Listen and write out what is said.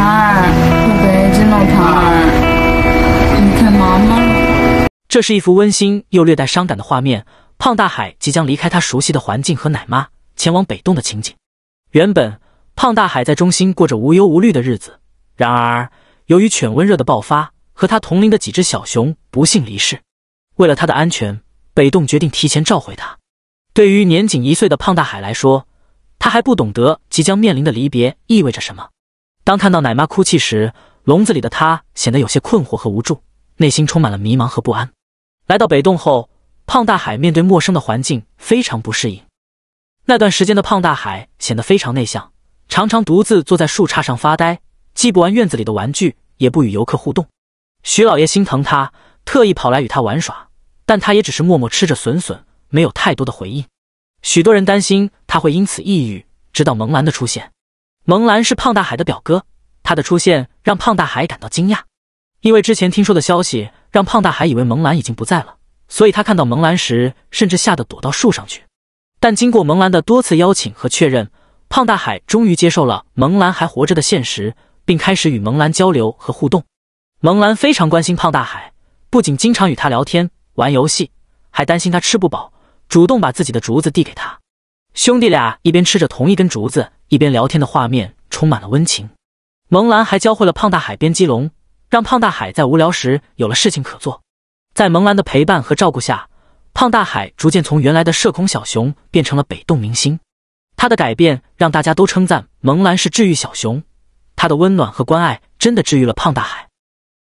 嗨，北京老谭，你在忙吗？这是一幅温馨又略带伤感的画面，胖大海即将离开他熟悉的环境和奶妈，前往北洞的情景。原本胖大海在中心过着无忧无虑的日子，然而由于犬瘟热的爆发，和他同龄的几只小熊不幸离世。为了他的安全，北洞决定提前召回他。对于年仅一岁的胖大海来说，他还不懂得即将面临的离别意味着什么。当看到奶妈哭泣时，笼子里的他显得有些困惑和无助，内心充满了迷茫和不安。来到北洞后，胖大海面对陌生的环境非常不适应。那段时间的胖大海显得非常内向，常常独自坐在树杈上发呆，记不完院子里的玩具，也不与游客互动。徐老爷心疼他，特意跑来与他玩耍，但他也只是默默吃着笋笋，没有太多的回应。许多人担心他会因此抑郁，直到蒙兰的出现。蒙兰是胖大海的表哥，他的出现让胖大海感到惊讶，因为之前听说的消息让胖大海以为蒙兰已经不在了，所以他看到蒙兰时甚至吓得躲到树上去。但经过蒙兰的多次邀请和确认，胖大海终于接受了蒙兰还活着的现实，并开始与蒙兰交流和互动。蒙兰非常关心胖大海，不仅经常与他聊天、玩游戏，还担心他吃不饱，主动把自己的竹子递给他。兄弟俩一边吃着同一根竹子，一边聊天的画面充满了温情。蒙兰还教会了胖大海编鸡笼，让胖大海在无聊时有了事情可做。在蒙兰的陪伴和照顾下，胖大海逐渐从原来的社恐小熊变成了北动明星。他的改变让大家都称赞蒙兰是治愈小熊，他的温暖和关爱真的治愈了胖大海。